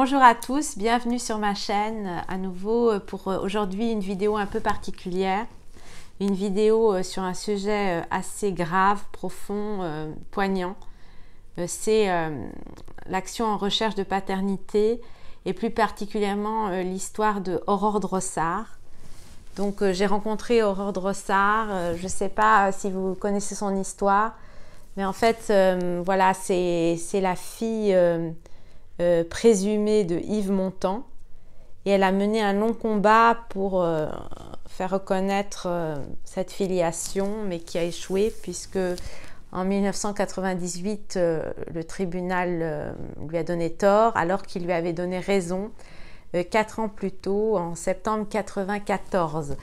Bonjour à tous, bienvenue sur ma chaîne euh, à nouveau euh, pour euh, aujourd'hui une vidéo un peu particulière, une vidéo sur un sujet assez grave, profond, poignant. C'est l'action en recherche de paternité et plus particulièrement l'histoire de Aurore Drossard. Donc j'ai rencontré Aurore Drossard, je ne sais pas si vous connaissez son histoire, mais en fait voilà, c'est la fille euh, présumée de Yves Montand. Et elle a mené un long combat pour euh, faire reconnaître euh, cette filiation, mais qui a échoué puisque en 1998, le tribunal lui a donné tort alors qu'il lui avait donné raison quatre ans plus tôt, en septembre 1994.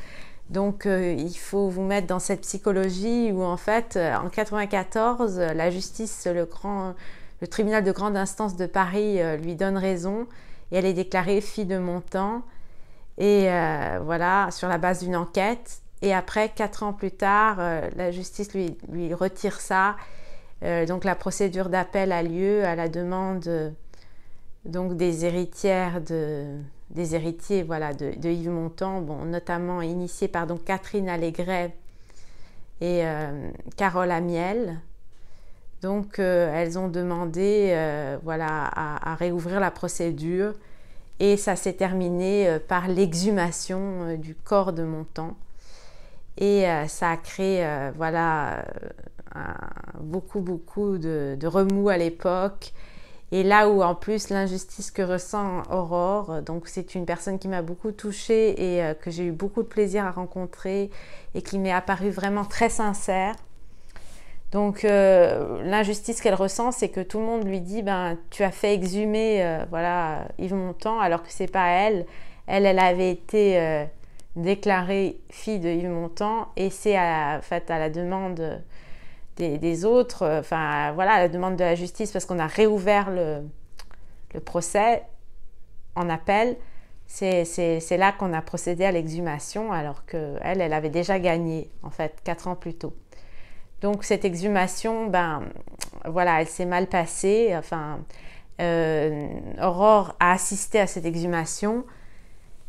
Donc il faut vous mettre dans cette psychologie où en fait en 94 la justice le grand le tribunal de grande instance de Paris euh, lui donne raison et elle est déclarée fille de montant. Et euh, voilà, sur la base d'une enquête. Et après, quatre ans plus tard, euh, la justice lui, retire ça. donc la procédure d'appel a lieu à la demande donc des héritières de, des héritiers voilà, de, Yves Montand, bon, notamment initiée par donc Catherine Allégret et Carole Amiel. Donc, euh, elles ont demandé euh, voilà, à, réouvrir la procédure et ça s'est terminé euh, par l'exhumation du corps de temps. Et ça a créé voilà, beaucoup, beaucoup de, remous à l'époque. Et là où en plus l'injustice que ressent Aurore, donc c'est une personne qui m'a beaucoup touchée et que j'ai eu beaucoup de plaisir à rencontrer et qui m'est apparue vraiment très sincère. Donc euh, l'injustice qu'elle ressent, c'est que tout le monde lui dit ben tu as fait exhumer euh, voilà Yves Montand alors que c'est pas elle. Elle elle avait été euh, déclarée fille de Yves Montand et c'est à, fait, à la demande des, autres, enfin voilà à la demande de la justice parce qu'on a réouvert le, procès en appel. C'est là qu'on a procédé à l'exhumation alors que elle elle avait déjà gagné en fait quatre ans plus tôt. Donc cette exhumation, ben voilà, elle s'est mal passée. Enfin, euh, Aurore a assisté à cette exhumation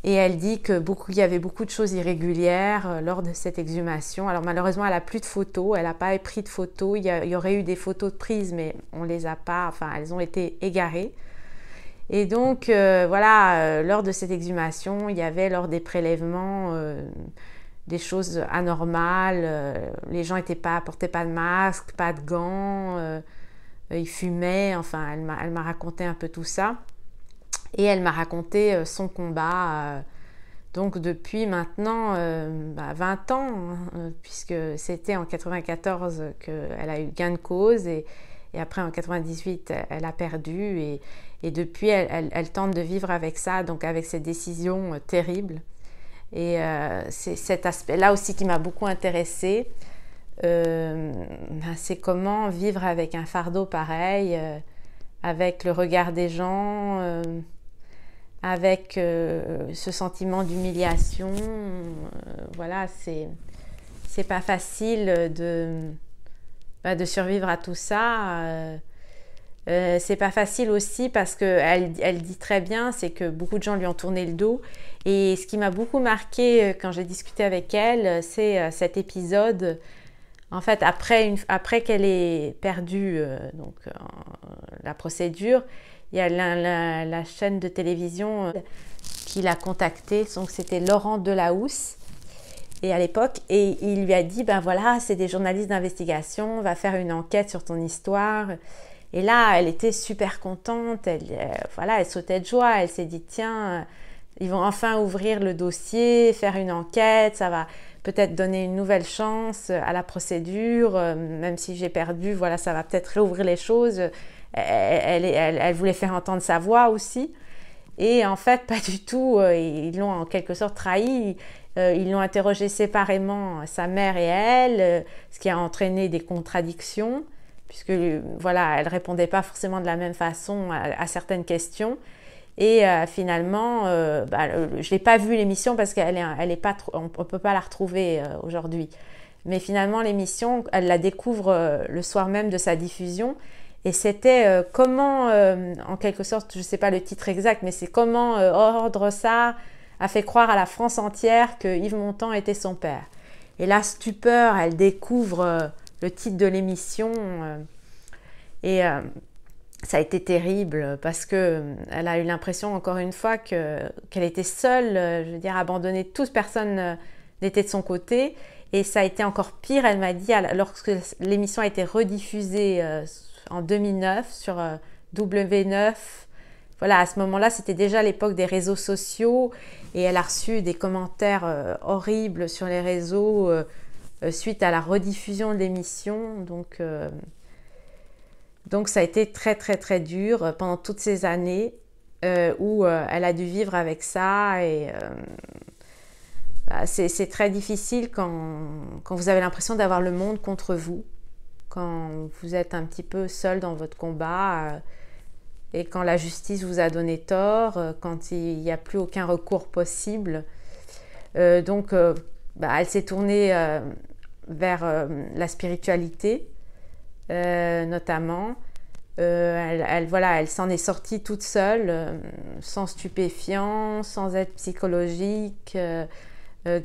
et elle dit que beaucoup, il y avait beaucoup de choses irrégulières euh, lors de cette exhumation. Alors malheureusement, elle n'a plus de photos, elle n'a pas pris de photos. Il y, aurait eu des photos de prise, mais on les a pas. Enfin, elles ont été égarées. Et donc, euh, voilà, lors de cette exhumation, il y avait lors des prélèvements des choses anormales. Euh, les gens n'étaient pas, portaient pas de masque, pas de gants, euh, euh, ils fumaient. Enfin, elle m'a raconté un peu tout ça. Et elle m'a raconté son combat. donc depuis maintenant 20 bah, ans, hein, puisque c'était en 94 qu'elle a eu gain de cause et, après en 98 elle a perdu et, depuis elle, elle tente de vivre avec ça, donc avec cette décisions terribles. Et euh, c'est cet aspect-là aussi qui m'a beaucoup intéressée. Euh, ben, c'est comment vivre avec un fardeau pareil, euh, avec le regard des gens, avec ce sentiment d'humiliation. voilà, c'est, c'est pas facile de, ben, de survivre à tout ça. Euh, c'est pas facile aussi parce que elle, elle dit très bien, c'est que beaucoup de gens lui ont tourné le dos. Et ce qui m'a beaucoup marqué euh, quand j'ai discuté avec elle, euh, c'est cet épisode. En fait, après, après qu'elle ait perdu donc, la procédure, il y a la, chaîne de télévision qui l'a contactée. Donc c'était Laurent Delahousse et à l'époque et il lui a dit ben voilà c'est des journalistes d'investigation va faire une enquête sur ton histoire et là, elle était super contente, elle, euh, voilà, elle sautait de joie, elle s'est dit, tiens, euh, ils vont enfin ouvrir le dossier, faire une enquête, ça va peut-être donner une nouvelle chance euh, à la procédure, même si j'ai perdu, voilà, ça va peut-être réouvrir les choses. Elle, voulait faire entendre sa voix aussi. Et en fait, pas du tout. Ils l'ont en quelque sorte trahi. Ils l'ont interrogé séparément, sa mère et elle, ce qui a entraîné des contradictions puisque euh, voilà, elle répondait pas forcément de la même façon à, certaines questions. Et euh, finalement, euh, bah, je n'ai pas vu l'émission parce qu'elle est, elle est pas on ne peut pas la retrouver aujourd'hui. Mais finalement, l'émission, elle la découvre le soir même de sa diffusion. Et c'était comment, en quelque sorte, je ne sais pas le titre exact, mais c'est comment Ordre ça a fait croire à la France entière que Yves Montand était son père. Et la stupeur, elle découvre le titre de l'émission. Euh, et euh, ça a été terrible parce que euh, elle a eu l'impression encore une fois qu'elle était seule, je veux dire abandonnée toute personne n'était de son côté. Et ça a été encore pire, elle m'a dit, lorsque l'émission a été rediffusée en 2009 sur W9, voilà, à ce moment-là, c'était déjà l'époque des réseaux sociaux et elle a reçu des commentaires horribles sur les réseaux euh, suite à la rediffusion de l'émission. Donc, euh, donc ça a été très très très dur pendant toutes ces années euh, où elle a dû vivre avec ça et bah, c'est très difficile quand, quand vous avez l'impression d'avoir le monde contre vous, quand vous êtes un petit peu seul dans votre combat et quand la justice vous a donné tort, quand il n'y a plus aucun recours possible. donc, bah, elle s'est tournée vers euh, la spiritualité, euh, notamment. Euh, elle, voilà, elle s'en est sortie toute seule, sans stupéfiants, sans aide psychologique,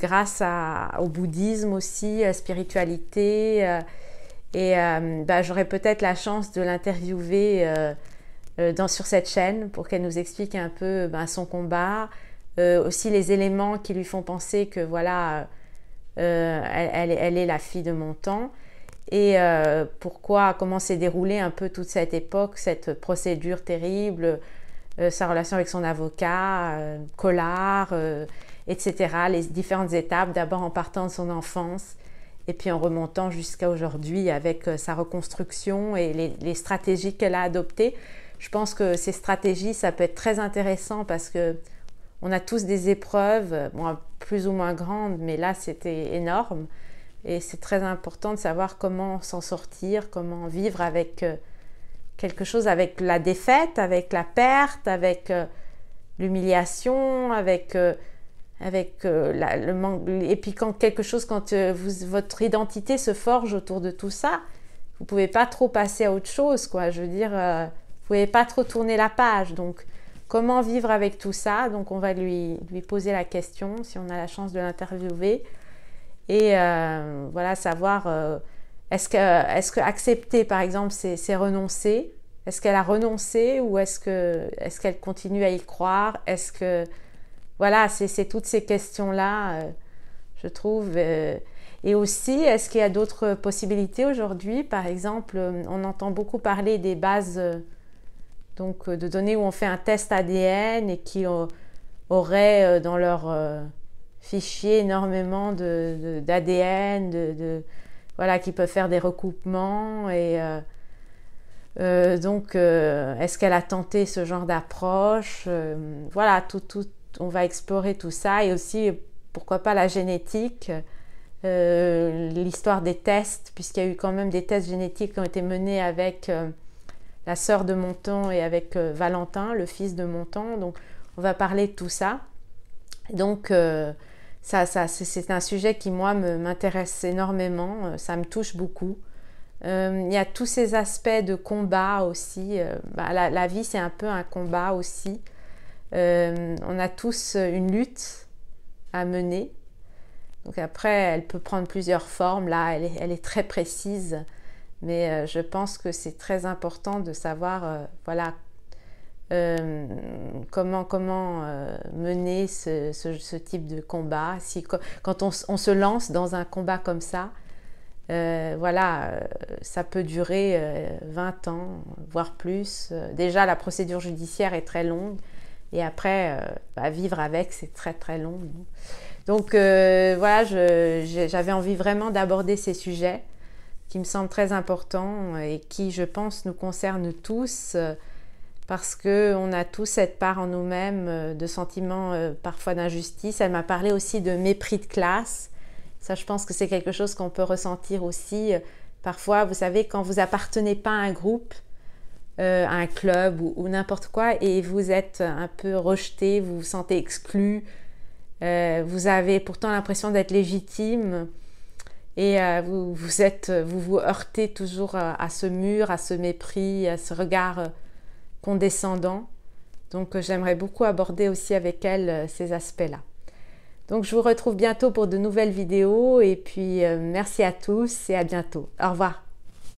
grâce au bouddhisme aussi, à la spiritualité. et bah, j'aurai peut-être la chance de l'interviewer dans, sur cette chaîne pour qu'elle nous explique un peu ben, son combat, aussi les éléments qui lui font penser que voilà euh, elle, est la fille de mon temps. Et euh, pourquoi, comment s'est déroulée un peu toute cette époque, cette procédure terrible, euh, sa relation avec son avocat, Collard, etc. Les différentes étapes, d'abord en partant de son enfance et puis en remontant jusqu'à aujourd'hui avec sa reconstruction et les stratégies qu'elle a adoptées. Je pense que ces stratégies, ça peut être très intéressant parce que on a tous des épreuves, euh, plus ou moins grandes, mais là c'était énorme. Et c'est très important de savoir comment s'en sortir, comment vivre avec euh, quelque chose, avec la défaite, avec la perte, avec euh, l'humiliation, avec, avec le manque. Et puis quand quelque chose, quand votre identité se forge autour de tout ça, vous pouvez pas trop passer à autre chose, quoi. Je veux dire, vous pouvez pas trop tourner la page. Donc Comment vivre avec tout ça Donc on va lui, lui poser la question si on a la chance de l'interviewer. Et euh, voilà, savoir euh, est-ce qu'accepter, est que, accepter par exemple, c'est renoncer Est-ce qu'elle a renoncé ou est-ce qu'elle est continue à y croire Est-ce que. Voilà, c'est toutes ces questions-là, euh, je trouve. Et aussi, est-ce qu'il y a d'autres possibilités aujourd'hui Par exemple, on entend beaucoup parler des bases donc euh, de données où on fait un test ADN et qui euh, auraient euh, dans leur fichier énormément d'ADN, de, voilà, qui peuvent faire des recoupements. Et donc, est-ce qu'elle a tenté ce genre d'approche Voilà, tout, tout, on va explorer tout ça et aussi, pourquoi pas, la génétique. l'histoire des tests, puisqu'il y a eu quand même des tests génétiques qui ont été menés avec la sœur de Montan et avec euh, Valentin, le fils de Montan. Donc, on va parler de tout ça. Donc, euh, ça, c'est un sujet qui, moi, m'intéresse énormément. Euh, ça me touche beaucoup. il y a tous ces aspects de combat aussi. Bah, la, vie, c'est un peu un combat aussi. on a tous une lutte à mener. Donc après, elle peut prendre plusieurs formes. Là, elle est très précise. Mais euh, je pense que c'est très important de savoir, euh, voilà, euh, comment, comment mener ce, ce, type de combat. Si, quand on, on, se lance dans un combat comme ça, voilà, ça peut durer 20 ans, voire plus. Déjà, la procédure judiciaire est très longue. Et après, bah, vivre avec, c'est très très long. Donc voilà, j'avais envie vraiment d'aborder ces sujets qui me semble très important et qui, je pense, nous concerne tous euh, parce qu'on a tous cette part en nous-mêmes euh, de sentiments euh, parfois d'injustice. Elle m'a parlé aussi de mépris de classe. Ça, je pense que c'est quelque chose qu'on peut ressentir aussi. Parfois, vous savez, quand vous appartenez pas à un groupe, à un club ou, n'importe quoi, et vous êtes un peu rejeté, vous vous sentez exclu, vous avez pourtant l'impression d'être légitime, et euh, vous, vous, êtes, heurtez toujours euh, à ce mur, à ce mépris, à ce regard euh, condescendant. Donc j'aimerais beaucoup aborder aussi avec elle ces aspects-là. Donc je vous retrouve bientôt pour de nouvelles vidéos et puis merci à tous et à bientôt. Au revoir.